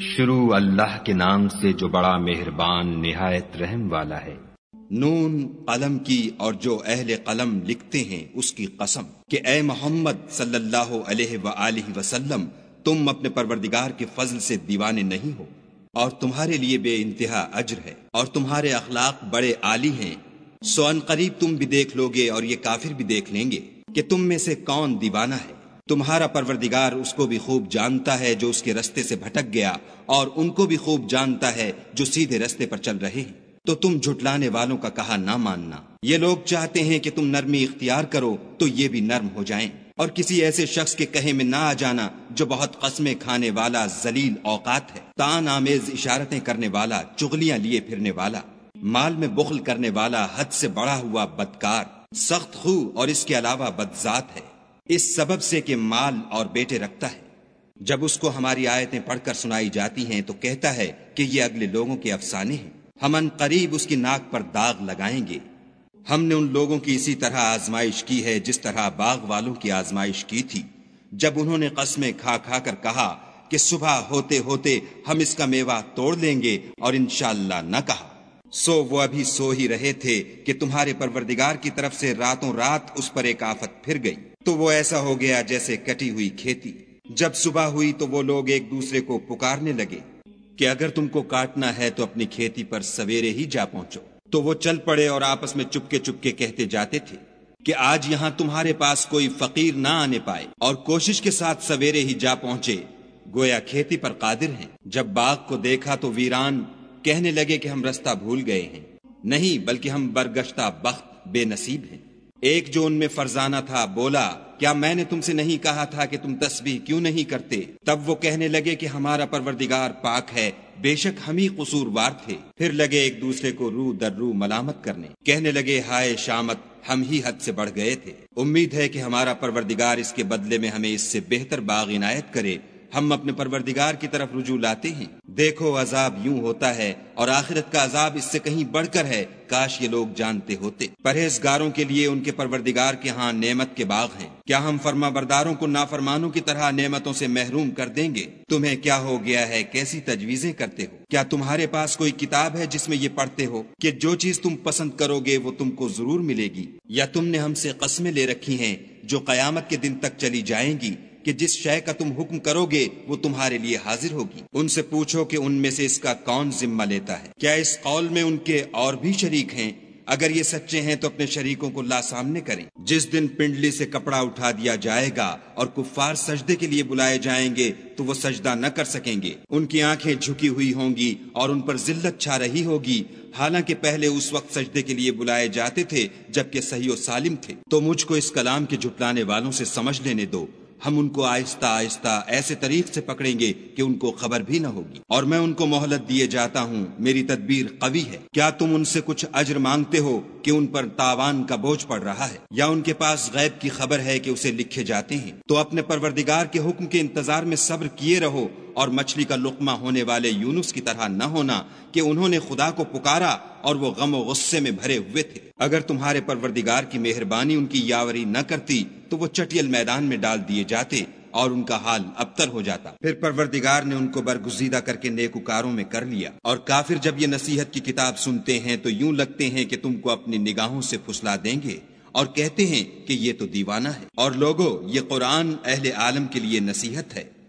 शुरू अल्लाह के नाम से जो बड़ा मेहरबान निहायत रहम वाला है नून कलम की और जो अहल कलम लिखते हैं उसकी कसम कि ए मोहम्मद सल्लल्लाहु अलैहि वसल्लम तुम अपने परवरदिगार के फजल से दीवाने नहीं हो और तुम्हारे लिए बे इंतहा अजर है और तुम्हारे अखलाक बड़े आली हैं सोन करीब तुम भी देख लोगे और ये काफिर भी देख लेंगे कि तुम में से कौन दीवाना है तुम्हारा परवरदिगार उसको भी खूब जानता है जो उसके रस्ते से भटक गया और उनको भी खूब जानता है जो सीधे रस्ते पर चल रहे हैं तो तुम झुटलाने वालों का कहा ना मानना ये लोग चाहते हैं कि तुम नरमी इख्तियार करो तो ये भी नर्म हो जाएं और किसी ऐसे शख्स के कहे में ना आ जाना जो बहुत कस्में खाने वाला जलील औकात है तान आमेज इशारतें करने वाला चुगलियां लिए फिरने वाला माल में बुखल करने वाला हद से बड़ा हुआ बदकार सख्त खू और इसके अलावा बदजात है इस सबब से कि माल और बेटे रखता है जब उसको हमारी आयतें पढ़कर सुनाई जाती हैं तो कहता है कि ये अगले लोगों के अफसाने हैं हम अन करीब उसकी नाक पर दाग लगाएंगे हमने उन लोगों की इसी तरह आजमाइश की है जिस तरह बाग वालों की आजमाइश की थी जब उन्होंने कस्में खा खा कर कहा कि सुबह होते होते हम इसका मेवा तोड़ लेंगे और इनशाला न कहा सो वो अभी सो ही रहे थे कि तुम्हारे परवरदिगार की तरफ से रातों रात उस पर एक आफत फिर गई तो वो ऐसा हो गया जैसे कटी हुई खेती जब सुबह हुई तो वो लोग एक दूसरे को पुकारने लगे कि अगर तुमको काटना है तो अपनी खेती पर सवेरे ही जा पहुंचो तो वो चल पड़े और आपस में चुपके चुपके कहते जाते थे कि आज यहाँ तुम्हारे पास कोई फकीर ना आने पाए और कोशिश के साथ सवेरे ही जा पहुंचे गोया खेती पर कादिर हैं जब बाग को देखा तो वीरान कहने लगे कि हम रास्ता भूल गए हैं नहीं बल्कि हम बरगश्ता बख्त बेनसीब हैं एक जो उनमें फरजाना था बोला क्या मैंने तुमसे नहीं कहा था कि तुम तस्वीर क्यों नहीं करते तब वो कहने लगे कि हमारा परवरदिगार पाक है बेशक हम ही कसूरवार थे फिर लगे एक दूसरे को रू दर रू मलामत करने कहने लगे हाय शामत हम ही हद से बढ़ गए थे उम्मीद है कि हमारा परवरदिगार इसके बदले में हमें इससे बेहतर बाग इनायत करे हम अपने परवरदिगार की तरफ रुजू लाते हैं देखो अजाब यूं होता है और आखिरत का अजाब इससे कहीं बढ़कर है काश ये लोग जानते होते परहेजगारों के लिए उनके परवरदिगार के यहाँ नेमत के बाग हैं क्या हम फर्मा बरदारों को नाफरमानों की तरह नेमतों से महरूम कर देंगे तुम्हें क्या हो गया है कैसी तजवीजें करते हो क्या तुम्हारे पास कोई किताब है जिसमें ये पढ़ते हो कि जो चीज तुम पसंद करोगे वो तुमको जरूर मिलेगी या तुमने हमसे कस्में ले रखी हैं जो कयामत के दिन तक चली जाएंगी कि जिस शय का तुम हुक्म करोगे वो तुम्हारे लिए हाजिर होगी उनसे पूछो कि उनमें से इसका कौन जिम्मा लेता है क्या इस कौल में उनके और भी शरीक हैं अगर ये सच्चे हैं तो अपने शरीकों को ला सामने करें जिस दिन पिंडली से कपड़ा उठा दिया जाएगा और कुफार सजदे के लिए बुलाए जाएंगे तो वो सजदा न कर सकेंगे उनकी आंखें झुकी हुई होंगी और उन पर जिल्लत छा रही होगी हालांकि पहले उस वक्त सजदे के लिए बुलाए जाते थे जबकि सही और सालिम थे तो मुझको इस कलाम के झुटलाने वालों से समझ लेने दो हम उनको आहिस्ता आहिस्ता ऐसे तरीक से पकड़ेंगे कि उनको खबर भी न होगी और मैं उनको मोहलत दिए जाता हूँ मेरी तदबीर कवी है क्या तुम उनसे कुछ अजर मांगते हो कि उन पर तावान का बोझ पड़ रहा है या उनके पास गैब की खबर है कि उसे लिखे जाते हैं तो अपने परवरदिगार के हुक्म के इंतजार में सब्र किए रहो और मछली का लुकमा होने वाले यूनुस की तरह न होना कि उन्होंने खुदा को पुकारा और वो गम गुस्से में भरे हुए थे अगर तुम्हारे परवरदिगार की मेहरबानी उनकी यावरी न करती तो वो चटियल मैदान में डाल दिए जाते और उनका हाल अबतर हो जाता फिर परवरदिगार ने उनको बरगुजीदा करके नेकुकारों में कर लिया और काफिर जब ये नसीहत की किताब सुनते हैं तो यूं लगते हैं कि तुमको अपनी निगाहों से फुसला देंगे और कहते हैं कि ये तो दीवाना है और लोगो ये कुरान अहले आलम के लिए नसीहत है